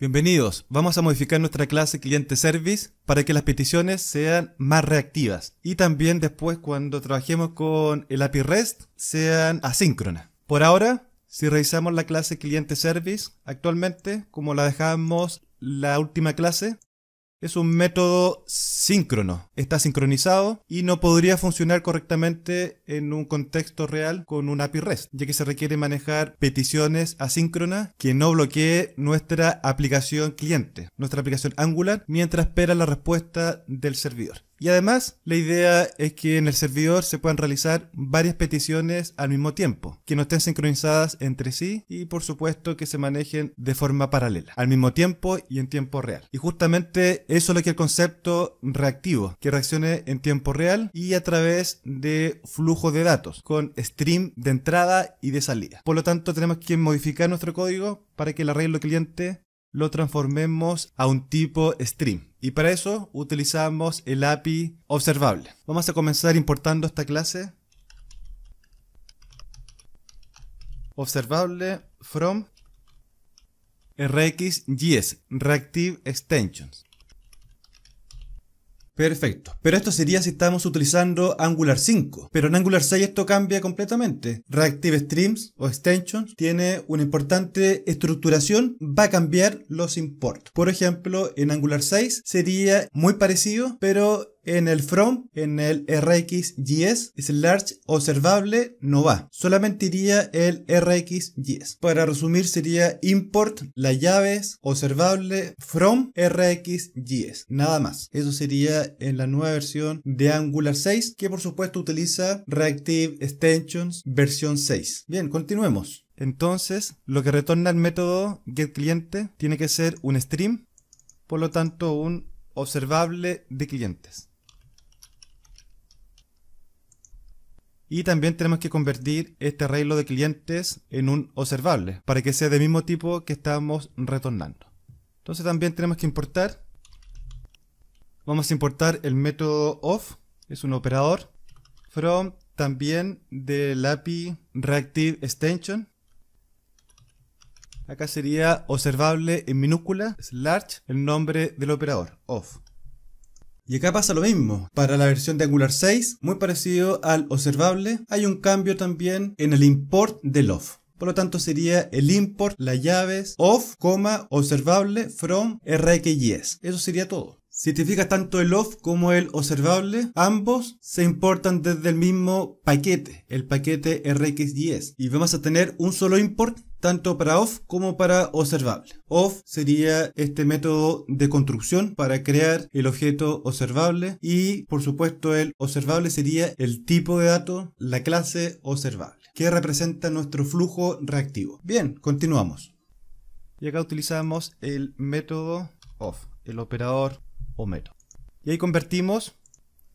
Bienvenidos, vamos a modificar nuestra clase cliente service para que las peticiones sean más reactivas y también después cuando trabajemos con el API REST sean asíncronas. Por ahora, si revisamos la clase cliente service actualmente, como la dejamos la última clase, es un método síncrono, está sincronizado y no podría funcionar correctamente en un contexto real con un API REST, ya que se requiere manejar peticiones asíncronas que no bloquee nuestra aplicación cliente, nuestra aplicación Angular, mientras espera la respuesta del servidor. Y además, la idea es que en el servidor se puedan realizar varias peticiones al mismo tiempo, que no estén sincronizadas entre sí y por supuesto que se manejen de forma paralela, al mismo tiempo y en tiempo real. Y justamente eso es lo que el concepto reactivo, que reaccione en tiempo real y a través de flujo de datos, con stream de entrada y de salida. Por lo tanto, tenemos que modificar nuestro código para que el arreglo cliente lo transformemos a un tipo stream. Y para eso utilizamos el API observable. Vamos a comenzar importando esta clase. Observable from RxJS, Reactive Extensions. Perfecto. Pero esto sería si estamos utilizando Angular 5. Pero en Angular 6 esto cambia completamente. Reactive Streams o Extensions tiene una importante estructuración. Va a cambiar los imports. Por ejemplo, en Angular 6 sería muy parecido, pero en el from, en el rxjs, large observable no va. Solamente iría el rxjs. Para resumir sería import la llaves observable from rxjs. Nada más. Eso sería en la nueva versión de Angular 6 que por supuesto utiliza Reactive Extensions versión 6. Bien, continuemos. Entonces, lo que retorna el método getClient tiene que ser un stream, por lo tanto un observable de clientes. Y también tenemos que convertir este arreglo de clientes en un observable para que sea del mismo tipo que estamos retornando. Entonces también tenemos que importar. Vamos a importar el método off, es un operador. From también del API Reactive Extension. Acá sería observable en minúscula, es large, el nombre del operador, off. Y acá pasa lo mismo. Para la versión de Angular 6, muy parecido al observable, hay un cambio también en el import del off. Por lo tanto sería el import, las llaves, off, observable, from, rxjs. Eso sería todo. Si te fijas tanto el off como el observable, ambos se importan desde el mismo paquete, el paquete rxjs. Y vamos a tener un solo import tanto para off como para observable. Off sería este método de construcción para crear el objeto observable y por supuesto el observable sería el tipo de dato, la clase observable, que representa nuestro flujo reactivo. Bien, continuamos. Y acá utilizamos el método off, el operador o método. Y ahí convertimos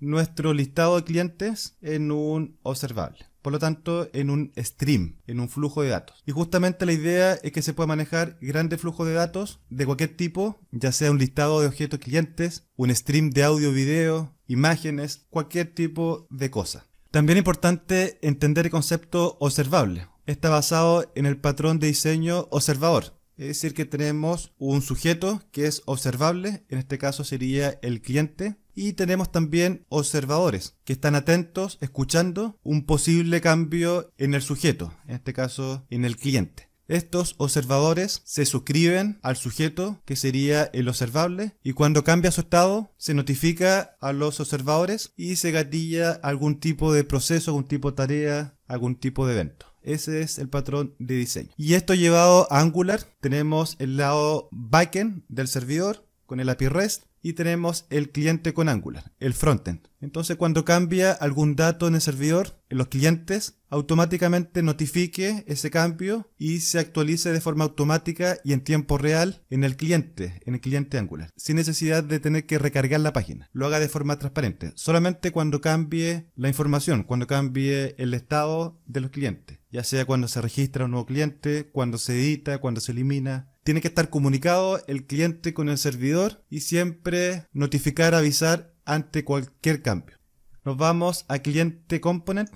nuestro listado de clientes en un observable. Por lo tanto, en un stream, en un flujo de datos. Y justamente la idea es que se puede manejar grandes flujos de datos de cualquier tipo, ya sea un listado de objetos clientes, un stream de audio, video, imágenes, cualquier tipo de cosa. También es importante entender el concepto observable. Está basado en el patrón de diseño observador. Es decir, que tenemos un sujeto que es observable, en este caso sería el cliente, y tenemos también observadores que están atentos, escuchando un posible cambio en el sujeto, en este caso en el cliente. Estos observadores se suscriben al sujeto, que sería el observable, y cuando cambia su estado, se notifica a los observadores y se gatilla algún tipo de proceso, algún tipo de tarea, algún tipo de evento. Ese es el patrón de diseño. Y esto llevado a Angular, tenemos el lado backend del servidor con el API REST y tenemos el cliente con Angular, el frontend. Entonces cuando cambia algún dato en el servidor, en los clientes, automáticamente notifique ese cambio y se actualice de forma automática y en tiempo real en el cliente, en el cliente Angular, sin necesidad de tener que recargar la página. Lo haga de forma transparente, solamente cuando cambie la información, cuando cambie el estado de los clientes, ya sea cuando se registra un nuevo cliente, cuando se edita, cuando se elimina, tiene que estar comunicado el cliente con el servidor y siempre notificar, avisar ante cualquier cambio. Nos vamos a cliente component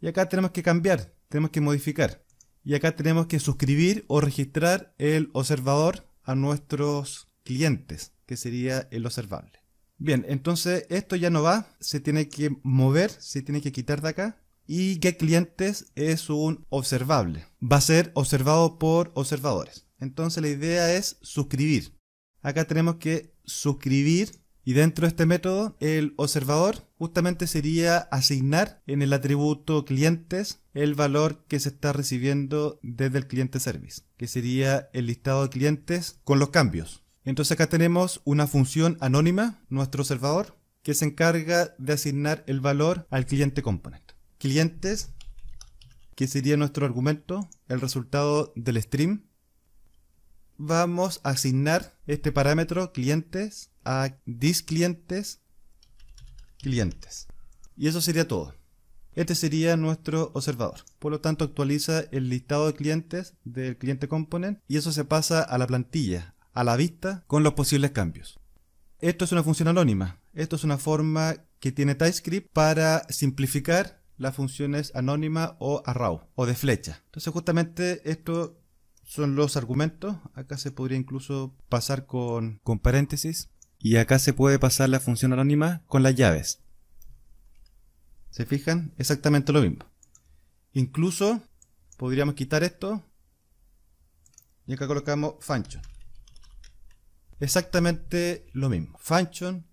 y acá tenemos que cambiar, tenemos que modificar. Y acá tenemos que suscribir o registrar el observador a nuestros clientes, que sería el observable. Bien, entonces esto ya no va, se tiene que mover, se tiene que quitar de acá. Y qué clientes es un observable. Va a ser observado por observadores. Entonces la idea es suscribir. Acá tenemos que suscribir y dentro de este método el observador justamente sería asignar en el atributo clientes el valor que se está recibiendo desde el cliente service, que sería el listado de clientes con los cambios. Entonces acá tenemos una función anónima, nuestro observador, que se encarga de asignar el valor al cliente component. Clientes, que sería nuestro argumento, el resultado del stream, vamos a asignar este parámetro clientes a disclientes clientes. Y eso sería todo. Este sería nuestro observador. Por lo tanto, actualiza el listado de clientes del cliente component y eso se pasa a la plantilla, a la vista, con los posibles cambios. Esto es una función anónima. Esto es una forma que tiene TypeScript para simplificar las funciones anónima o arrow o de flecha. Entonces justamente esto son los argumentos. Acá se podría incluso pasar con, paréntesis. Y acá se puede pasar la función anónima con las llaves. ¿Se fijan? Exactamente lo mismo. Incluso podríamos quitar esto. Y acá colocamos function. Exactamente lo mismo. Function.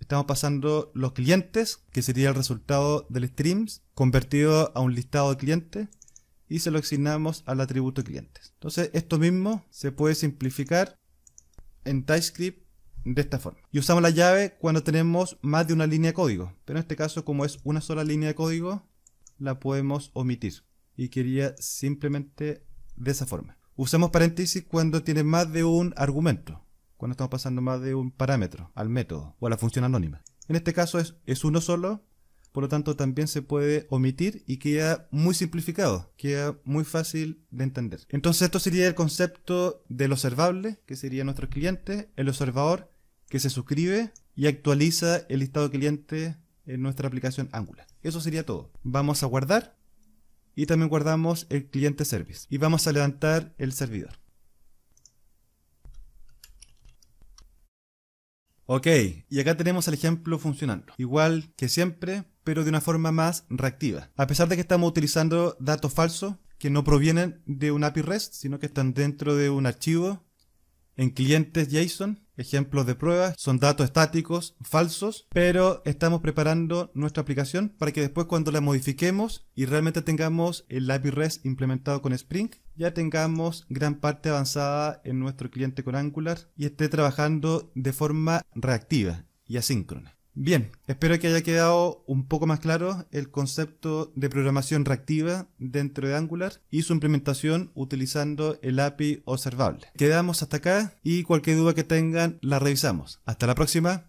Estamos pasando los clientes, que sería el resultado del streams, convertido a un listado de clientes y se lo asignamos al atributo clientes. Entonces esto mismo se puede simplificar en TypeScript de esta forma. Y usamos la llave cuando tenemos más de una línea de código, pero en este caso como es una sola línea de código, la podemos omitir. Y quería simplemente de esa forma. Usamos paréntesis cuando tiene más de un argumento, cuando estamos pasando más de un parámetro al método o a la función anónima. En este caso es, es uno solo por lo tanto también se puede omitir y queda muy simplificado, queda muy fácil de entender. Entonces esto sería el concepto del observable, que sería nuestro cliente, el observador que se suscribe y actualiza el listado cliente en nuestra aplicación Angular. Eso sería todo. Vamos a guardar y también guardamos el cliente service y vamos a levantar el servidor. Ok, y acá tenemos el ejemplo funcionando. Igual que siempre, pero de una forma más reactiva. A pesar de que estamos utilizando datos falsos que no provienen de un API REST, sino que están dentro de un archivo en clientes JSON, ejemplos de pruebas son datos estáticos, falsos, pero estamos preparando nuestra aplicación para que después cuando la modifiquemos y realmente tengamos el API REST implementado con Spring, ya tengamos gran parte avanzada en nuestro cliente con Angular y esté trabajando de forma reactiva y asíncrona. Bien, espero que haya quedado un poco más claro el concepto de programación reactiva dentro de Angular y su implementación utilizando el API observable. Quedamos hasta acá y cualquier duda que tengan la revisamos. Hasta la próxima.